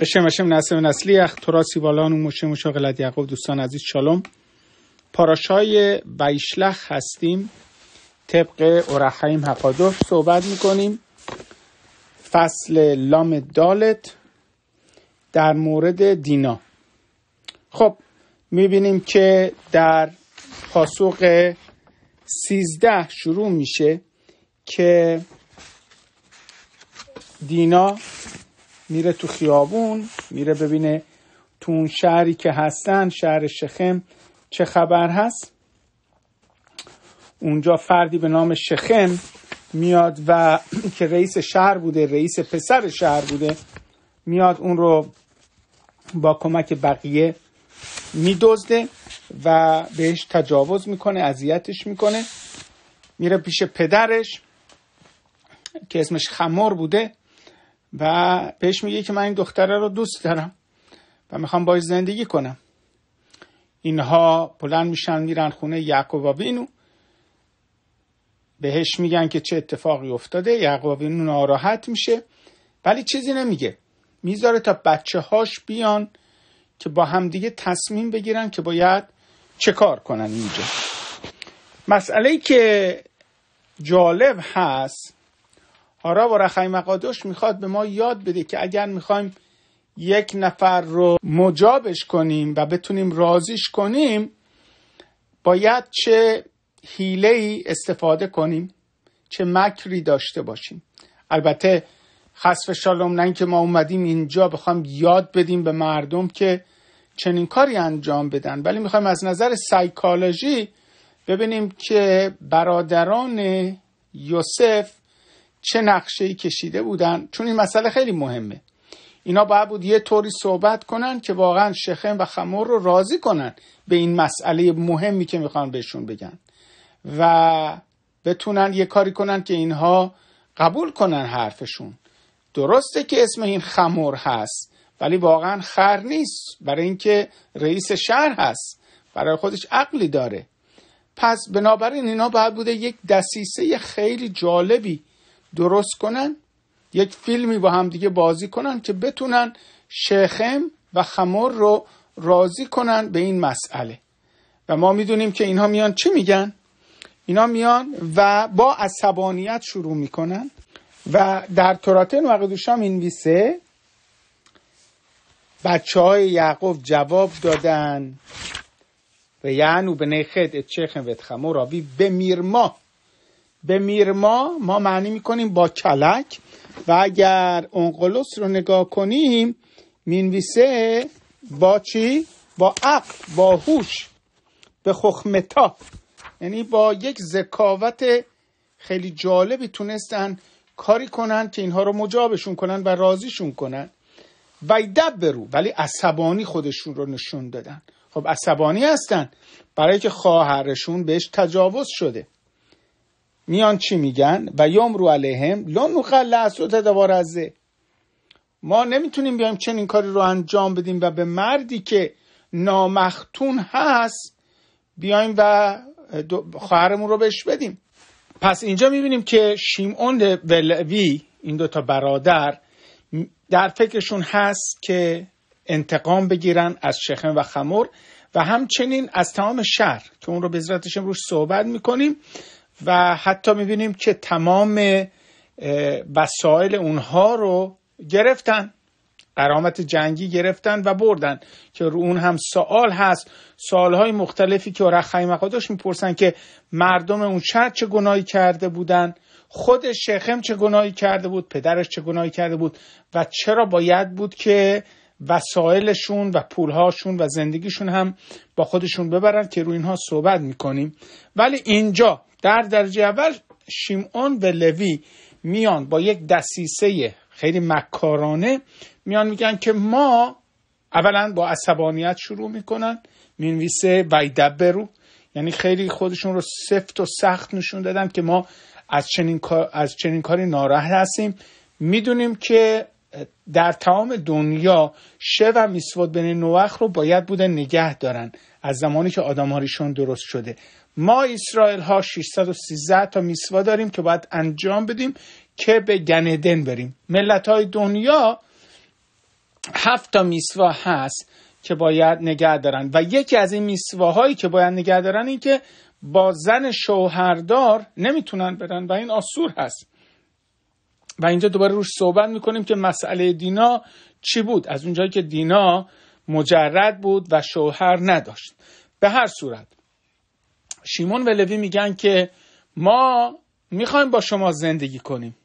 بشم بشم نسل نسلی اخ بالان و مشه غلط یعقوب دوستان عزیز شالوم پاراشای ویشلخ هستیم طبق اورحیم حقادو صحبت میکنیم فصل لام دالت در مورد دینا خب میبینیم که در پاسوق سیزده شروع میشه که دینا میره تو خیابون میره ببینه تو اون شهری که هستن شهر شخم چه خبر هست اونجا فردی به نام شخم میاد و که رئیس شهر بوده رئیس پسر شهر بوده میاد اون رو با کمک بقیه میدزده و بهش تجاوز میکنه اذیتش میکنه میره پیش پدرش که اسمش خمر بوده و بهش میگه که من این دختره رو دوست دارم و میخوام باش زندگی کنم اینها بلند میشن میرن خونه یعقوب آوینو بهش میگن که چه اتفاقی افتاده یعقوب وینو ناراحت میشه ولی چیزی نمیگه میذاره تا بچه هاش بیان که با همدیگه تصمیم بگیرن که باید چه کار کنن اینجا مسئله که جالب هست هارا و رخای مقادش میخواد به ما یاد بده که اگر میخوایم یک نفر رو مجابش کنیم و بتونیم رازیش کنیم باید چه حیله ای استفاده کنیم چه مکری داشته باشیم البته خصف شالوم نه اینکه ما اومدیم اینجا بخوام یاد بدیم به مردم که چنین کاری انجام بدن ولی میخوایم از نظر سایکولوژی ببینیم که برادران یوسف چه نقشه ای کشیده بودن چون این مسئله خیلی مهمه اینا باید بود یه طوری صحبت کنن که واقعا شخم و خمور رو راضی کنن به این مسئله مهمی که میخوان بهشون بگن و بتونن یه کاری کنن که اینها قبول کنن حرفشون درسته که اسم این خمور هست ولی واقعا خر نیست برای اینکه رئیس شهر هست برای خودش عقلی داره پس بنابراین اینا باید بوده یک دسیسه خیلی جالبی درست کنن یک فیلمی با هم دیگه بازی کنن که بتونن شیخم و خمر رو راضی کنن به این مسئله و ما میدونیم که اینها میان چی میگن اینا میان و با عصبانیت شروع میکنن و در تورات مقدوشام این ویسه بچه های یعقوب جواب دادن و یعنو به نیخد ات و اتخمو راوی به ما به میرما ما معنی میکنیم با کلک و اگر اونقلوس رو نگاه کنیم مینویسه با چی؟ با عقل با هوش به خخمتا یعنی با یک ذکاوت خیلی جالبی تونستن کاری کنن که اینها رو مجابشون کنن و راضیشون کنن و برو ولی عصبانی خودشون رو نشون دادن خب عصبانی هستن برای که خواهرشون بهش تجاوز شده میان چی میگن و یوم رو علیهم لا نخل از تدوار از ما نمیتونیم بیایم چنین کاری رو انجام بدیم و به مردی که نامختون هست بیایم و خواهرمون رو بهش بدیم پس اینجا میبینیم که شیمون ولوی این این دوتا برادر در فکرشون هست که انتقام بگیرن از شخم و خمر و همچنین از تمام شهر که اون رو به روش صحبت میکنیم و حتی میبینیم که تمام وسایل اونها رو گرفتن قرامت جنگی گرفتن و بردن که رو اون هم سوال هست سوالهای مختلفی که رخی مقادش میپرسن که مردم اون شهر چه گناهی کرده بودن خود شیخم چه گناهی کرده بود پدرش چه گناهی کرده بود و چرا باید بود که وسایلشون و پولهاشون و زندگیشون هم با خودشون ببرن که روی اینها صحبت میکنیم ولی اینجا در درجه اول شیمعون و لوی میان با یک دسیسه خیلی مکارانه میان میگن که ما اولا با عصبانیت شروع میکنن مینویسه ویدبرو یعنی خیلی خودشون رو سفت و سخت نشون دادن که ما از چنین, از چنین کاری ناراحت هستیم میدونیم که در تمام دنیا شه و میسواد بن نوخ رو باید بوده نگه دارن از زمانی که هاریشون درست شده ما اسرائیل ها 613 تا میسوا داریم که باید انجام بدیم که به گندن بریم ملت های دنیا هفت تا میسوا هست که باید نگه دارن و یکی از این میسواهایی که باید نگه دارن این که با زن شوهردار نمیتونن برن و این آسور هست و اینجا دوباره روش صحبت میکنیم که مسئله دینا چی بود از اونجایی که دینا مجرد بود و شوهر نداشت به هر صورت شیمون و لوی میگن که ما میخوایم با شما زندگی کنیم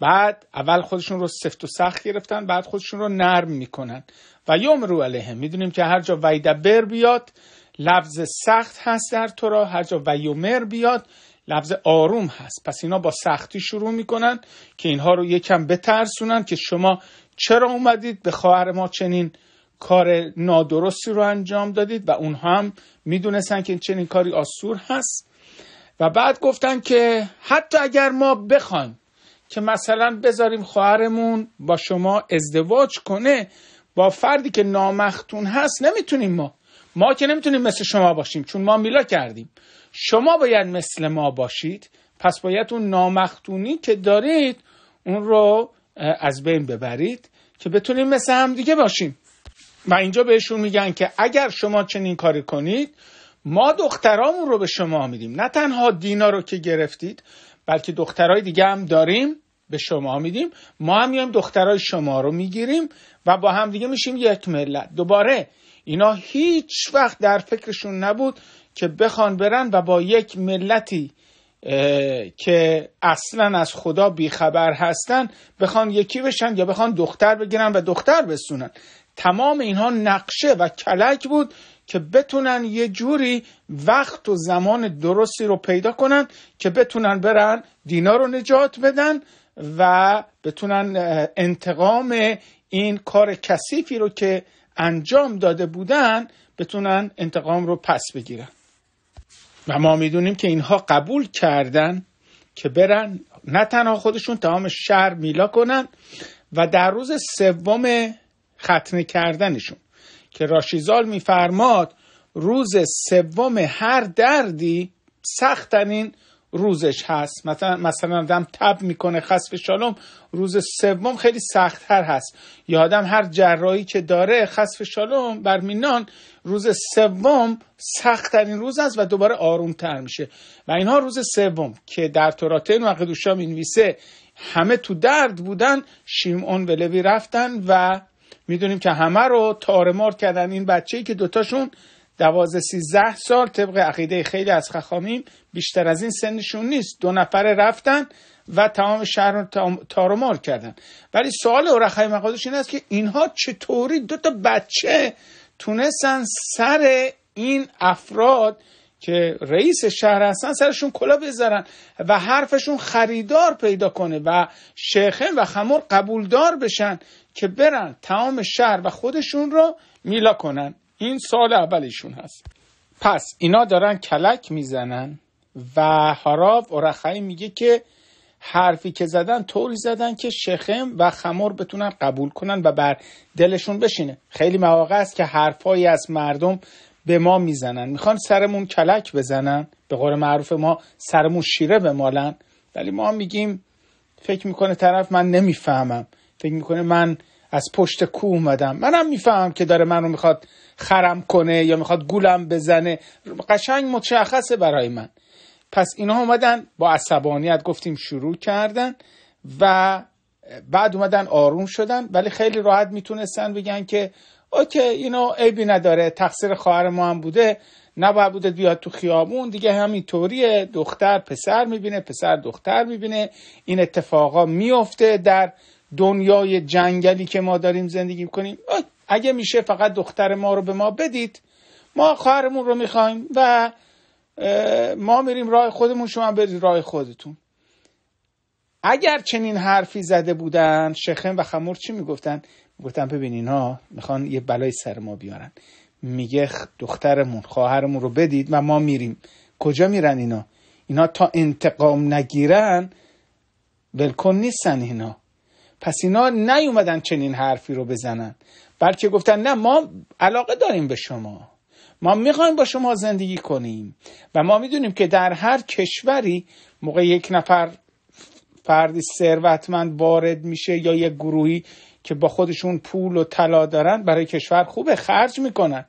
بعد اول خودشون رو سفت و سخت گرفتن بعد خودشون رو نرم میکنن و یوم رو علیهم میدونیم که هر جا ویدبر بیاد لفظ سخت هست در را. هر جا ویومر بیاد لفظ آروم هست پس اینا با سختی شروع میکنن که اینها رو یکم بترسونن که شما چرا اومدید به خواهر ما چنین کار نادرستی رو انجام دادید و اونها هم میدونستن که چنین کاری آسور هست و بعد گفتن که حتی اگر ما بخوایم که مثلا بذاریم خواهرمون با شما ازدواج کنه با فردی که نامختون هست نمیتونیم ما ما که نمیتونیم مثل شما باشیم چون ما میلا کردیم شما باید مثل ما باشید پس باید اون نامختونی که دارید اون رو از بین ببرید که بتونیم مثل هم دیگه باشیم و اینجا بهشون میگن که اگر شما چنین کاری کنید ما دخترامون رو به شما میدیم نه تنها دینا رو که گرفتید بلکه دخترای دیگه هم داریم به شما میدیم ما هم میایم دخترای شما رو میگیریم و با هم دیگه میشیم یک ملت دوباره اینا هیچ وقت در فکرشون نبود که بخوان برن و با یک ملتی که اصلا از خدا بیخبر هستن بخوان یکی بشن یا بخوان دختر بگیرن و دختر بسونن تمام اینها نقشه و کلک بود که بتونن یه جوری وقت و زمان درستی رو پیدا کنن که بتونن برن دینا رو نجات بدن و بتونن انتقام این کار کثیفی رو که انجام داده بودن بتونن انتقام رو پس بگیرن و ما میدونیم که اینها قبول کردن که برن نه تنها خودشون تمام شهر میلا کنن و در روز سوم ختنه کردنشون که راشیزال میفرماد روز سوم هر دردی سختترین روزش هست مثلا مثلا آدم تب میکنه خصف شالوم روز سوم خیلی سختتر هست یادم آدم هر جراحی که داره خسف شالوم بر مینان روز سوم سختترین روز است و دوباره آرومتر میشه و اینها روز سوم که در توراتین و قدوشا مینویسه همه تو درد بودن شیمعون و لوی رفتن و میدونیم که همه رو تارمار کردن این بچه ای که دوتاشون دوازده سیزده سال طبق عقیده خیلی از خخامیم بیشتر از این سنشون نیست دو نفره رفتن و تمام شهر رو تارمار کردن ولی سوال اورخای مقادش این است که اینها چطوری دو تا بچه تونستن سر این افراد که رئیس شهر هستن سرشون کلا بذارن و حرفشون خریدار پیدا کنه و شیخه و خمر قبولدار بشن که برن تمام شهر و خودشون رو میلا کنن این سال اولشون هست پس اینا دارن کلک میزنن و و رخایی میگه که حرفی که زدن طوری زدن که شخم و خمر بتونن قبول کنن و بر دلشون بشینه خیلی مواقع است که حرفایی از مردم به ما میزنن میخوان سرمون کلک بزنن به قول معروف ما سرمون شیره بمالن ولی ما میگیم فکر میکنه طرف من نمیفهمم فکر میکنه من از پشت کو اومدم منم میفهمم که داره منو میخواد خرم کنه یا میخواد گولم بزنه قشنگ مشخصه برای من پس اینا اومدن با عصبانیت گفتیم شروع کردن و بعد اومدن آروم شدن ولی خیلی راحت میتونستن بگن که اوکی اینو عیبی نداره تقصیر خواهر ما هم بوده نباید بوده بیاد تو خیابون دیگه همینطوریه دختر پسر میبینه پسر دختر میبینه این اتفاقا میفته در دنیای جنگلی که ما داریم زندگی میکنیم اگه میشه فقط دختر ما رو به ما بدید ما خواهرمون رو میخوایم و ما میریم راه خودمون شما برید راه خودتون اگر چنین حرفی زده بودن شخم و خمور چی میگفتن میگفتن ببین اینا میخوان یه بلای سر ما بیارن میگه دخترمون خواهرمون رو بدید و ما میریم کجا میرن اینا اینا تا انتقام نگیرن بلکن نیستن اینا پس اینا نیومدن چنین حرفی رو بزنن بلکه گفتن نه ما علاقه داریم به شما ما میخوایم با شما زندگی کنیم و ما میدونیم که در هر کشوری موقع یک نفر فردی ثروتمند وارد میشه یا یک گروهی که با خودشون پول و طلا دارن برای کشور خوبه خرج میکنن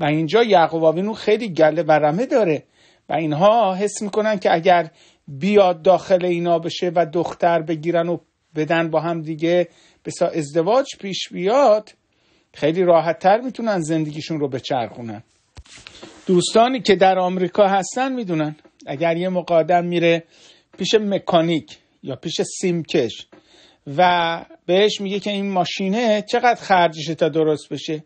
و اینجا یعقوباوینو خیلی گله و رمه داره و اینها حس میکنن که اگر بیاد داخل اینا بشه و دختر بگیرن و بدن با هم دیگه به ازدواج پیش بیاد خیلی راحت تر میتونن زندگیشون رو بچرخونن دوستانی که در آمریکا هستن میدونن اگر یه مقادم میره پیش مکانیک یا پیش سیمکش و بهش میگه که این ماشینه چقدر خرجشه تا درست بشه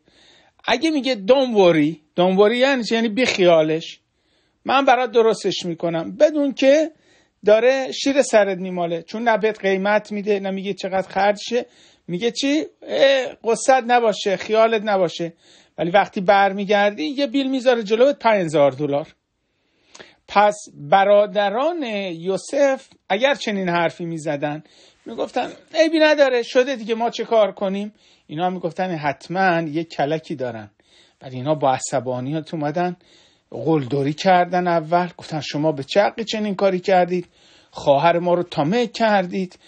اگه میگه دونوری دونوری یعنی یعنی بی خیالش من برات درستش میکنم بدون که داره شیر سرت میماله چون نه قیمت میده نه میگه چقدر خرجشه میگه چی قصد نباشه خیالت نباشه ولی وقتی برمیگردی یه بیل میذاره جلوت 5000 دلار پس برادران یوسف اگر چنین حرفی میزدن میگفتن عیبی نداره شده دیگه ما چه کار کنیم اینا میگفتن حتما یه کلکی دارن ولی اینا با عصبانیت اومدن قلدری کردن اول گفتن شما به چقی چنین کاری کردید خواهر ما رو تامه کردید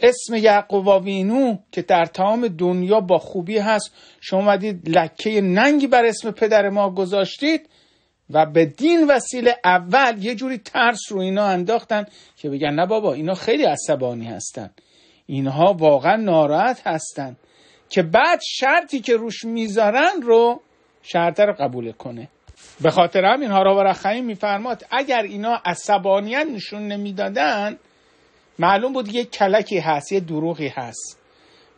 اسم یعقوب وینو که در تمام دنیا با خوبی هست شما مدید لکه ننگی بر اسم پدر ما گذاشتید و به دین وسیله اول یه جوری ترس رو اینا انداختن که بگن نه بابا اینا خیلی عصبانی هستن اینها واقعا ناراحت هستن که بعد شرطی که روش میذارن رو شرط رو قبول کنه به خاطر همین هارا و میفرماد اگر اینا عصبانیت نشون نمیدادن معلوم بود یک کلکی هست یه دروغی هست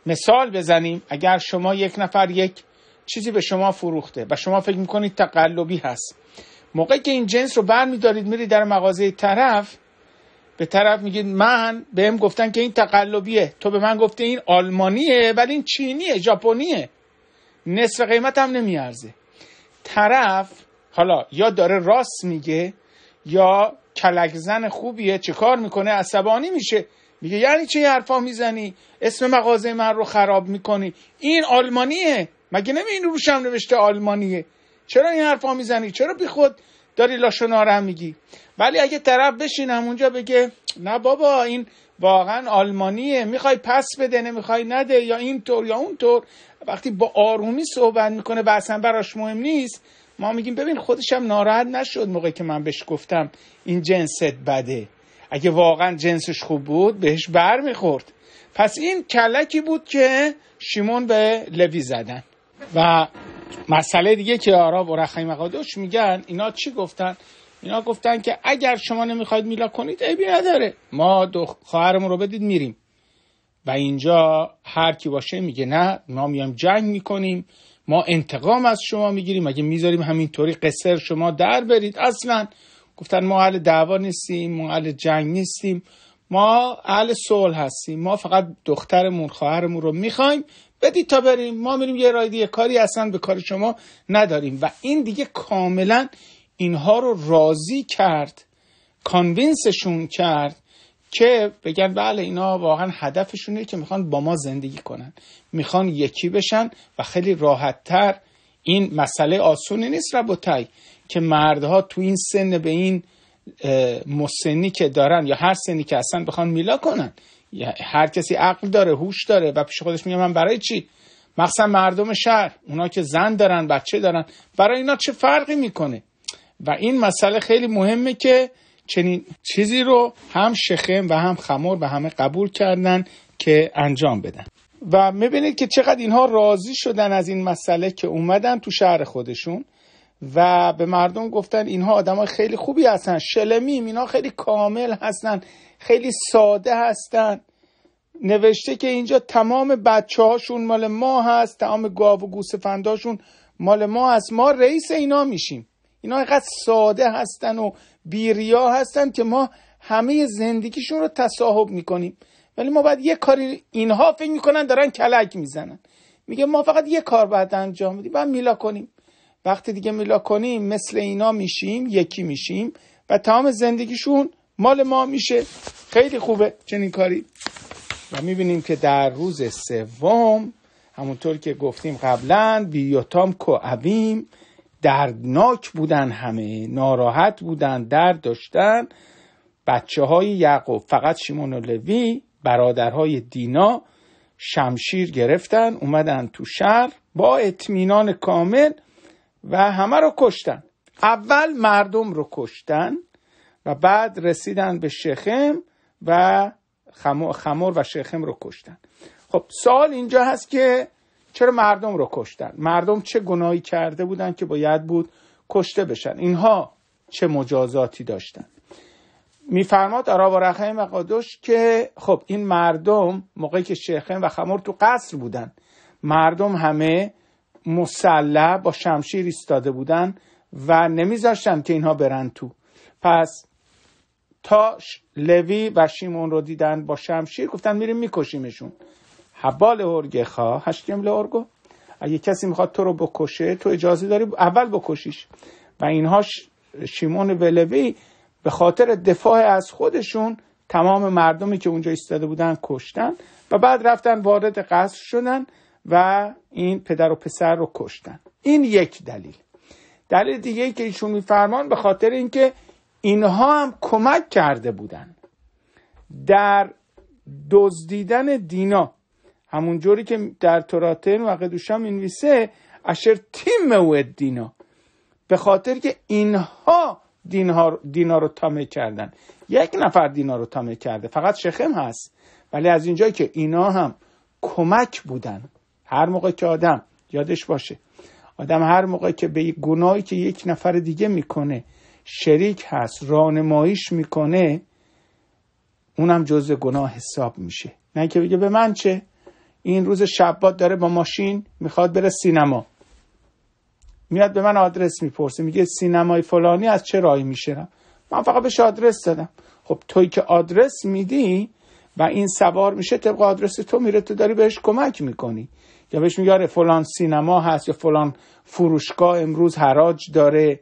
مثال بزنیم اگر شما یک نفر یک چیزی به شما فروخته و شما فکر میکنید تقلبی هست موقعی که این جنس رو برمیدارید میرید در مغازه طرف به طرف میگید من بهم گفتن که این تقلبیه تو به من گفته این آلمانیه ولی این چینیه ژاپنیه نصف قیمت هم نمیارزه طرف حالا یا داره راست میگه یا کلکزن خوبیه چه کار میکنه عصبانی میشه میگه یعنی چه حرفا میزنی اسم مغازه من رو خراب میکنی این آلمانیه مگه نمی این روشم نوشته آلمانیه چرا این حرفا میزنی چرا بی خود داری لاشناره میگی ولی اگه طرف بشینم اونجا بگه نه بابا این واقعا آلمانیه میخوای پس بده نمیخوای نده یا اینطور یا طور وقتی با آرومی صحبت میکنه و اصلا براش مهم نیست ما میگیم ببین خودشم ناراحت نشد موقعی که من بهش گفتم این جنست بده اگه واقعا جنسش خوب بود بهش بر میخورد پس این کلکی بود که شیمون به لوی زدن و مسئله دیگه که آرا و رخی مقادوش میگن اینا چی گفتن اینا گفتن که اگر شما نمیخواید میلا کنید عیبی نداره ما دو خواهرمون رو بدید میریم و اینجا هر کی باشه میگه نه ما میام جنگ میکنیم ما انتقام از شما میگیریم اگه میذاریم همینطوری قصر شما در برید اصلا گفتن ما اهل دعوا نیستیم ما اهل جنگ نیستیم ما اهل صلح هستیم ما فقط دخترمون خواهرمون رو میخوایم بدید تا بریم ما میریم یه رای دیگه کاری اصلا به کار شما نداریم و این دیگه کاملا اینها رو راضی کرد کانوینسشون کرد که بگن بله اینا واقعا هدفشونه که میخوان با ما زندگی کنن میخوان یکی بشن و خیلی راحتتر این مسئله آسونی نیست ربوتای که مردها تو این سن به این مسنی که دارن یا هر سنی که اصلا بخوان میلا کنن هر کسی عقل داره هوش داره و پیش خودش میگه من برای چی مخصوصا مردم شهر اونا که زن دارن بچه دارن برای اینا چه فرقی میکنه و این مسئله خیلی مهمه که چنین چیزی رو هم شخم و هم خمر و همه قبول کردن که انجام بدن و میبینید که چقدر اینها راضی شدن از این مسئله که اومدن تو شهر خودشون و به مردم گفتن اینها آدمای خیلی خوبی هستن شلمیم اینها خیلی کامل هستن خیلی ساده هستن نوشته که اینجا تمام بچه هاشون مال ما هست تمام گاو و گوسفنداشون مال ما هست ما رئیس اینا میشیم اینا اینقدر ساده هستن و بیریا هستن که ما همه زندگیشون رو تصاحب میکنیم ولی ما باید یه کاری اینها فکر میکنن دارن کلک میزنن میگه ما فقط یه کار باید انجام بدیم بعد میلا کنیم وقتی دیگه میلا کنیم مثل اینا میشیم یکی میشیم و تمام زندگیشون مال ما میشه خیلی خوبه چنین کاری و میبینیم که در روز سوم همونطور که گفتیم قبلا بیوتام اویم دردناک بودن همه ناراحت بودن درد داشتن بچه های یعقوب فقط شیمون و لوی برادرهای دینا شمشیر گرفتن اومدن تو شهر با اطمینان کامل و همه رو کشتن اول مردم رو کشتن و بعد رسیدن به شخم و خمر و شخم رو کشتن خب سال اینجا هست که چرا مردم رو کشتن مردم چه گناهی کرده بودن که باید بود کشته بشن اینها چه مجازاتی داشتن میفرماد آرا و رخیم و قادش که خب این مردم موقعی که شیخم و خمر تو قصر بودن مردم همه مسلح با شمشیر ایستاده بودن و نمیذاشتن که اینها برن تو پس تا لوی و شیمون رو دیدن با شمشیر گفتن میریم میکشیمشون حبال خواه، هشتیم لارگو. اگه کسی میخواد تو رو بکشه تو اجازه داری اول بکشیش و اینها شیمون ولوی به خاطر دفاع از خودشون تمام مردمی که اونجا ایستاده بودن کشتن و بعد رفتن وارد قصر شدن و این پدر و پسر رو کشتن این یک دلیل دلیل دیگه ای که ایشون میفرمان به خاطر اینکه اینها هم کمک کرده بودن در دزدیدن دینا همون جوری که در توراتن و قدوشا مینویسه اشر تیم و دینا به خاطر که اینها دینا رو تامه کردن یک نفر دینا رو تامه کرده فقط شخم هست ولی از اینجایی که اینا هم کمک بودن هر موقع که آدم یادش باشه آدم هر موقع که به گناهی که یک نفر دیگه میکنه شریک هست راهنماییش میکنه اونم جز گناه حساب میشه نه که بگه به من چه این روز شبات داره با ماشین میخواد بره سینما میاد به من آدرس میپرسه میگه سینمای فلانی از چه راهی میشنم من فقط بهش آدرس دادم خب توی که آدرس میدی و این سوار میشه طبق آدرس تو میره تو داری بهش کمک میکنی یا بهش میگه آره فلان سینما هست یا فلان فروشگاه امروز حراج داره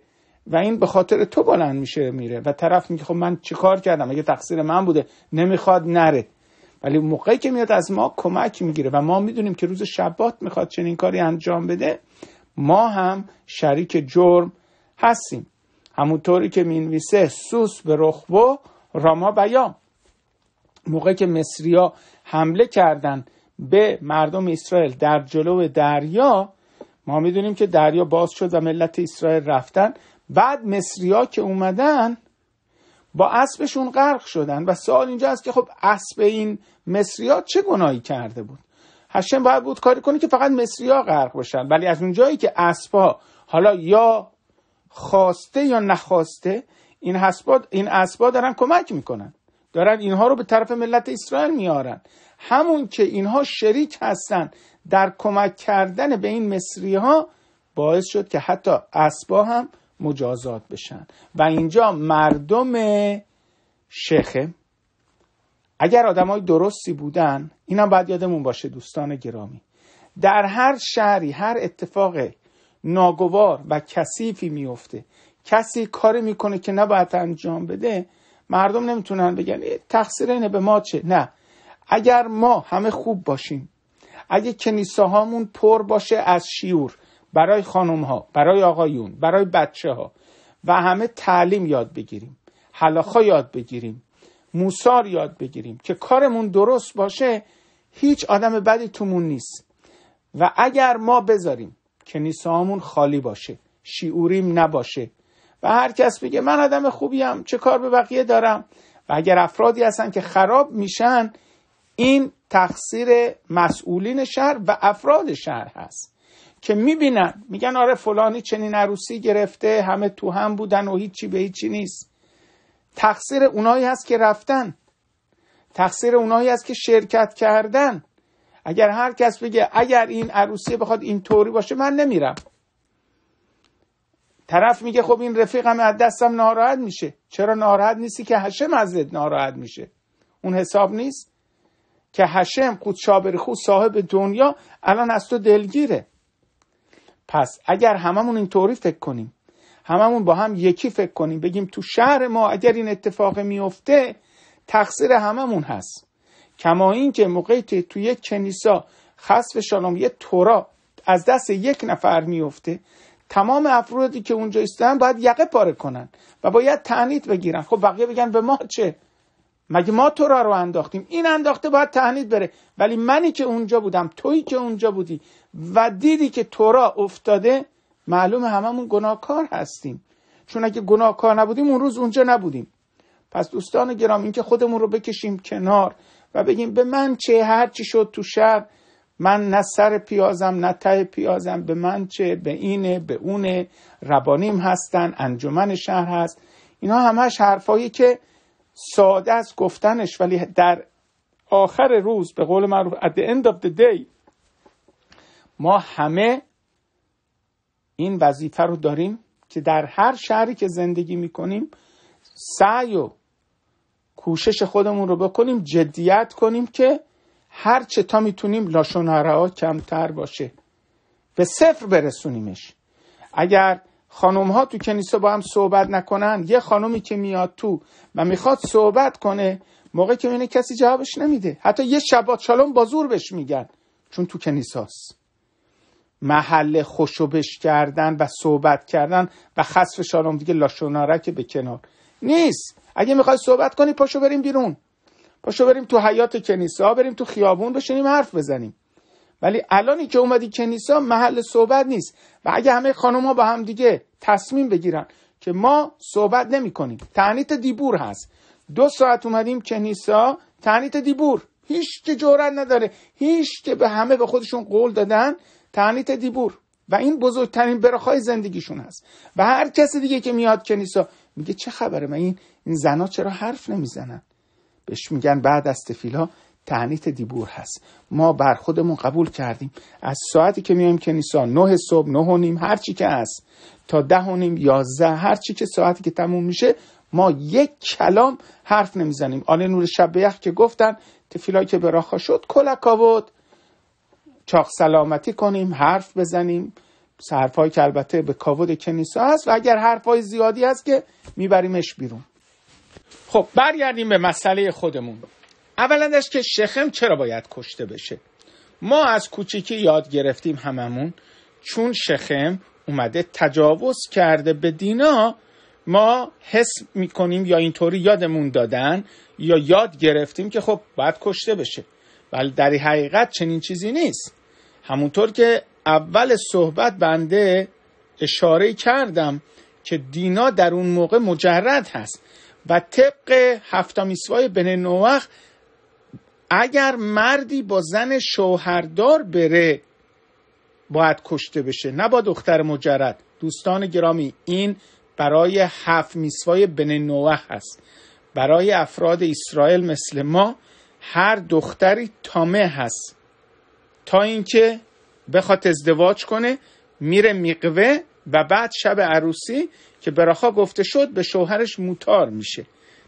و این به خاطر تو بلند میشه میره و طرف میگه خب من چیکار کردم اگه تقصیر من بوده نمیخواد نره ولی موقعی که میاد از ما کمک میگیره و ما میدونیم که روز شبات میخواد چنین کاری انجام بده ما هم شریک جرم هستیم همونطوری که مینویسه سوس به رخبو راما بیام موقعی که مصریا حمله کردن به مردم اسرائیل در جلو دریا ما میدونیم که دریا باز شد و ملت اسرائیل رفتن بعد مصریا که اومدن با اسبشون غرق شدن و سوال اینجا است که خب اسب این ها چه گناهی کرده بود هشم باید بود کاری کنه که فقط ها غرق بشن ولی از اونجایی که اسبا حالا یا خواسته یا نخواسته این اسبا این اسبا دارن کمک میکنن دارن اینها رو به طرف ملت اسرائیل میارن همون که اینها شریک هستن در کمک کردن به این مصری ها باعث شد که حتی اسبا هم مجازات بشن و اینجا مردم شخه اگر آدمای درستی بودن هم باید یادمون باشه دوستان گرامی در هر شهری هر اتفاق ناگوار و کثیفی میفته کسی کاری میکنه که نباید انجام بده مردم نمیتونن بگن تقصیر اینه به ما چه نه اگر ما همه خوب باشیم اگه کنیسه هامون پر باشه از شیور برای خانم ها برای آقایون برای بچه ها و همه تعلیم یاد بگیریم حلاخا یاد بگیریم موسار یاد بگیریم که کارمون درست باشه هیچ آدم بدی تومون نیست و اگر ما بذاریم کنیسهامون خالی باشه شیعوریم نباشه و هر کس بگه من آدم خوبیم چه کار به بقیه دارم و اگر افرادی هستن که خراب میشن این تقصیر مسئولین شهر و افراد شهر هست که میبینن میگن آره فلانی چنین عروسی گرفته همه تو هم بودن و هیچی به هیچی نیست تقصیر اونایی هست که رفتن تقصیر اونایی هست که شرکت کردن اگر هر کس بگه اگر این عروسی بخواد این طوری باشه من نمیرم طرف میگه خب این رفیقم از دستم ناراحت میشه چرا ناراحت نیستی که هشم ازت ناراحت میشه اون حساب نیست که هشم خود خود صاحب دنیا الان از تو دلگیره پس اگر هممون طوری فکر کنیم هممون با هم یکی فکر کنیم بگیم تو شهر ما اگر این اتفاق میفته تقصیر هممون هست کما اینکه موقعی که تو یک کنیسا خصف شالام یه تورا از دست یک نفر میفته تمام افرادی که اونجا ایستن باید یقه پاره کنن و باید تعنید بگیرن خب بقیه بگن به ما چه مگه ما تورا رو انداختیم این انداخته باید تعنید بره ولی منی که اونجا بودم تویی که اونجا بودی و دیدی که تورا افتاده معلوم هممون گناهکار هستیم چون اگه گناهکار نبودیم اون روز اونجا نبودیم پس دوستان گرام اینکه خودمون رو بکشیم کنار و بگیم به من چه هر چی شد تو شب من نه سر پیازم نه ته پیازم به من چه به اینه به اونه ربانیم هستن انجمن شهر هست اینا همش حرفایی که ساده است گفتنش ولی در آخر روز به قول معروف at the end of the day ما همه این وظیفه رو داریم که در هر شهری که زندگی میکنیم سعی و کوشش خودمون رو بکنیم جدیت کنیم که هر چه تا میتونیم لاشونهره کمتر باشه به صفر برسونیمش اگر خانم ها تو کنیسه با هم صحبت نکنن یه خانومی که میاد تو و میخواد صحبت کنه موقع که میبینه کسی جوابش نمیده حتی یه شبات شالوم بازور زور بهش میگن چون تو کنیساست محل خوشوبش کردن و صحبت کردن و خصف شالوم دیگه لاشونارک به کنار نیست اگه میخوای صحبت کنی پاشو بریم بیرون پاشو بریم تو حیات کنیسا بریم تو خیابون بشینیم حرف بزنیم ولی الانی که اومدی کنیسا محل صحبت نیست و اگه همه خانوما با هم دیگه تصمیم بگیرن که ما صحبت نمی کنیم تعنیت دیبور هست دو ساعت اومدیم کنیسا تعنیت دیبور هیچ که نداره هیچ که به همه به خودشون قول دادن تعنیت دیبور و این بزرگترین برخای زندگیشون هست و هر کسی دیگه که میاد کنیسا میگه چه خبره من این این زنا چرا حرف نمیزنن بهش میگن بعد از تفیلا تعنیت دیبور هست ما بر خودمون قبول کردیم از ساعتی که میایم کنیسا نه صبح نه و نیم هر چی که هست تا ده و نیم یازده هر چی که ساعتی که تموم میشه ما یک کلام حرف نمیزنیم آن نور شب یخ که گفتن تفیلای که براخا شد کلکا چاق سلامتی کنیم حرف بزنیم حرفهایی که البته به کاود کنیسا هست و اگر حرفهای زیادی هست که میبریمش بیرون خب برگردیم به مسئله خودمون اولندش که شخم چرا باید کشته بشه ما از کوچیکی یاد گرفتیم هممون چون شخم اومده تجاوز کرده به دینا ما حس میکنیم یا اینطوری یادمون دادن یا یاد گرفتیم که خب باید کشته بشه ولی در حقیقت چنین چیزی نیست همونطور که اول صحبت بنده اشاره کردم که دینا در اون موقع مجرد هست و طبق هفتمیسوای بن نوخ اگر مردی با زن شوهردار بره باید کشته بشه نه با دختر مجرد دوستان گرامی این برای هفت میسوای بن نوح است برای افراد اسرائیل مثل ما هر دختری تامه هست تا اینکه بخواد ازدواج کنه میره میقوه و بعد شب عروسی که براخا گفته شد به شوهرش موتار میشه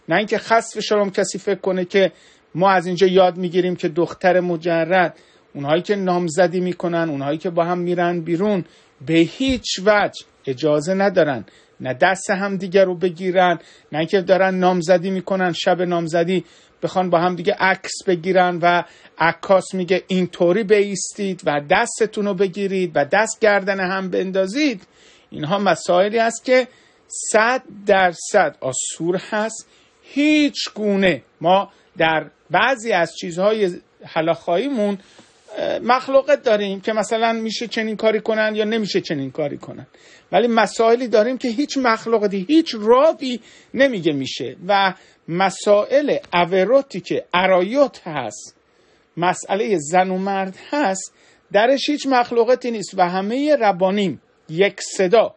نه اینکه خصف هم کسی فکر کنه که ما از اینجا یاد میگیریم که دختر مجرد اونهایی که نامزدی میکنن اونهایی که با هم میرن بیرون به هیچ وجه اجازه ندارن نه دست هم دیگر رو بگیرن نه اینکه دارن نامزدی میکنن شب نامزدی بخوان با هم دیگه عکس بگیرن و عکاس میگه اینطوری بیستید و دستتون رو بگیرید و دست گردن هم بندازید اینها مسائلی است که صد درصد آسور هست هیچ گونه ما در بعضی از چیزهای حلاخاییمون مخلوقت داریم که مثلا میشه چنین کاری کنن یا نمیشه چنین کاری کنن ولی مسائلی داریم که هیچ مخلوقتی هیچ راوی نمیگه میشه و مسائل اوروتی که ارایوت هست مسئله زن و مرد هست درش هیچ مخلوقتی نیست و همه ربانیم یک صدا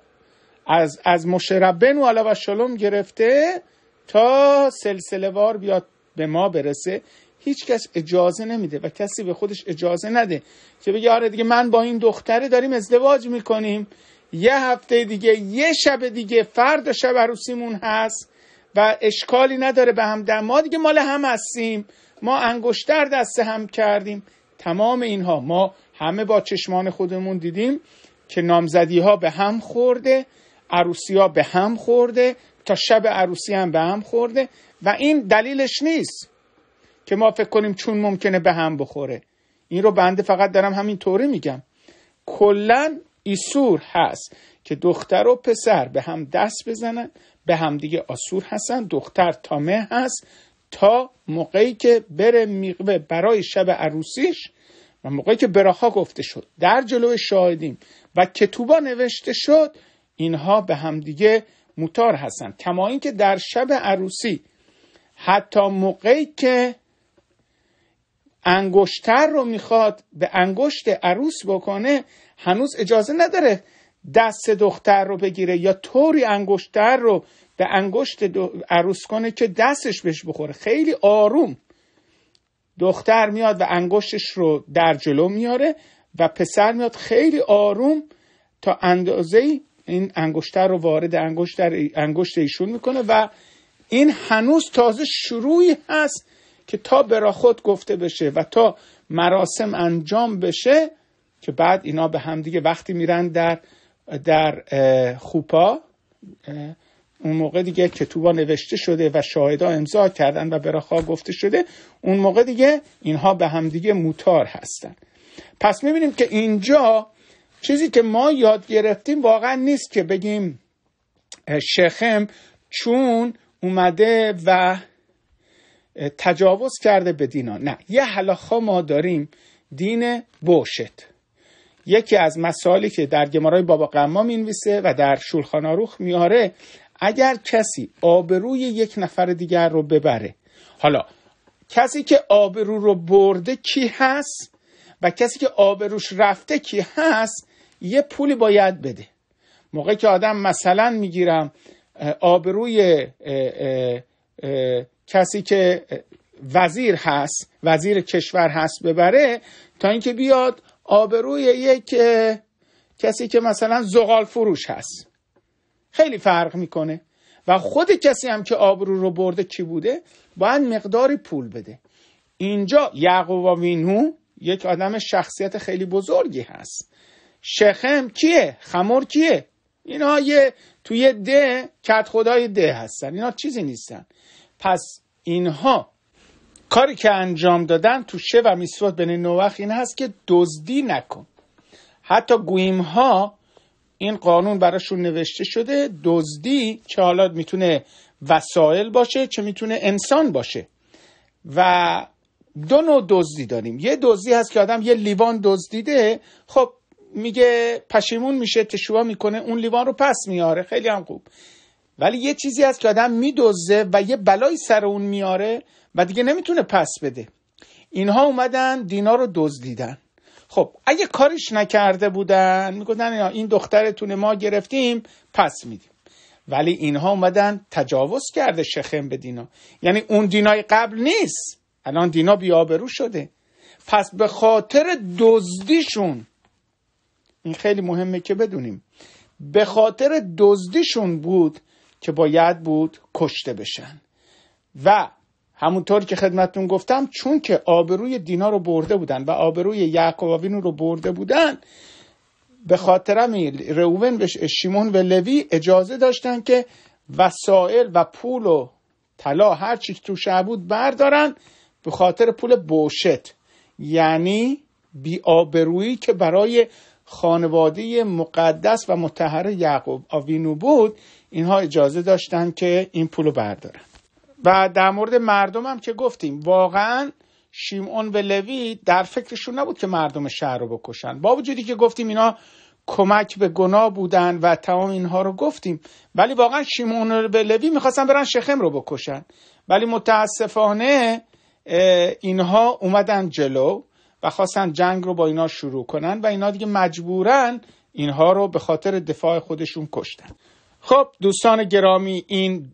از از مشربن و علاوه شلوم گرفته تا سلسله وار بیاد به ما برسه هیچ کس اجازه نمیده و کسی به خودش اجازه نده که بگه آره دیگه من با این دختره داریم ازدواج میکنیم یه هفته دیگه یه شب دیگه فردا شب عروسیمون هست و اشکالی نداره به هم در ما دیگه مال هم هستیم ما انگشتر دست هم کردیم تمام اینها ما همه با چشمان خودمون دیدیم که نامزدی ها به هم خورده عروسی ها به هم خورده تا شب عروسی هم به هم خورده و این دلیلش نیست که ما فکر کنیم چون ممکنه به هم بخوره این رو بنده فقط دارم همین طوره میگم کلا ایسور هست که دختر و پسر به هم دست بزنن به هم دیگه آسور هستن دختر تامه هست تا موقعی که بره میقوه برای شب عروسیش و موقعی که براها گفته شد در جلوی شاهدیم و کتوبا نوشته شد اینها به همدیگه مطار هستند کما اینکه در شب عروسی حتی موقعی که انگشتر رو میخواد به انگشت عروس بکنه هنوز اجازه نداره دست دختر رو بگیره یا طوری انگشتر رو به انگشت عروس کنه که دستش بهش بخوره خیلی آروم دختر میاد و انگشتش رو در جلو میاره و پسر میاد خیلی آروم تا اندازه این انگشتر رو وارد انگشت ایشون میکنه و این هنوز تازه شروعی هست که تا برا خود گفته بشه و تا مراسم انجام بشه که بعد اینا به همدیگه وقتی میرن در در خوپا اون موقع دیگه کتوبا نوشته شده و شاهدا امضا کردن و براخا گفته شده اون موقع دیگه اینها به همدیگه موتار هستن پس میبینیم که اینجا چیزی که ما یاد گرفتیم واقعا نیست که بگیم شخم چون اومده و تجاوز کرده به دینا نه یه حلاخا ما داریم دین بوشت یکی از مسائلی که در گمارای بابا قما مینویسه و در شولخاناروخ میاره اگر کسی آبروی یک نفر دیگر رو ببره حالا کسی که آبرو رو برده کی هست و کسی که آبروش رفته کی هست یه پولی باید بده موقعی که آدم مثلا میگیرم آبروی کسی که وزیر هست وزیر کشور هست ببره تا اینکه بیاد آبروی یک کسی که مثلا زغال فروش هست خیلی فرق میکنه و خود کسی هم که آبرو رو برده کی بوده باید مقداری پول بده اینجا یعقوب و وینو یک آدم شخصیت خیلی بزرگی هست شخم کیه خمر کیه اینا یه توی ده کت خدای ده هستن اینا چیزی نیستن پس اینها کاری که انجام دادن تو شه و میسوات بن نوخ این هست که دزدی نکن حتی گویم ها این قانون براشون نوشته شده دزدی چه حالا میتونه وسایل باشه چه میتونه انسان باشه و دو نوع دزدی داریم یه دزدی هست که آدم یه لیوان دزدیده خب میگه پشیمون میشه تشوا میکنه اون لیوان رو پس میاره خیلی هم خوب ولی یه چیزی هست که آدم میدوزه و یه بلایی سر اون میاره و دیگه نمیتونه پس بده اینها اومدن دینا رو دزدیدن خب اگه کارش نکرده بودن میگفتن این دخترتون ما گرفتیم پس میدیم ولی اینها اومدن تجاوز کرده شخم به دینا یعنی اون دینای قبل نیست الان دینا بیابرو شده پس به خاطر دزدیشون این خیلی مهمه که بدونیم به خاطر دزدیشون بود که باید بود کشته بشن و همونطور که خدمتون گفتم چون که آبروی دینا رو برده بودن و آبروی یعقوبین رو برده بودن به خاطر روون به شیمون و لوی اجازه داشتن که وسایل و پول و طلا هر چی تو بود بردارن به خاطر پول بوشت یعنی بی آبرویی که برای خانواده مقدس و متحر یعقوب آوینو بود اینها اجازه داشتند که این پولو بردارن و در مورد مردم هم که گفتیم واقعا شیمون و لوی در فکرشون نبود که مردم شهر رو بکشن با وجودی که گفتیم اینا کمک به گناه بودن و تمام اینها رو گفتیم ولی واقعا شیمون و لوی میخواستن برن شخم رو بکشن ولی متاسفانه اینها اومدن جلو و خواستن جنگ رو با اینا شروع کنن و اینا دیگه مجبورن اینها رو به خاطر دفاع خودشون کشتن خب دوستان گرامی این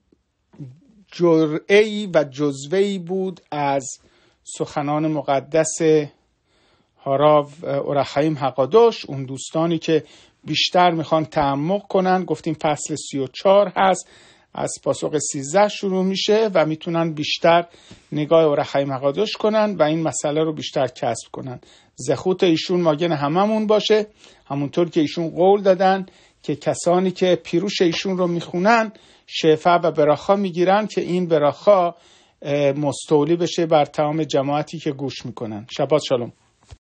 ای و جزوهی بود از سخنان مقدس هاراو اورخیم حقادوش اون دوستانی که بیشتر میخوان تعمق کنن گفتیم فصل 34 هست از پاسخ 13 شروع میشه و میتونن بیشتر نگاه اورخای مقادش کنن و این مسئله رو بیشتر کسب کنن زخوت ایشون ماگن هممون باشه همونطور که ایشون قول دادن که کسانی که پیروش ایشون رو میخونن شعفه و براخا میگیرن که این براخا مستولی بشه بر تمام جماعتی که گوش میکنن شبات شالوم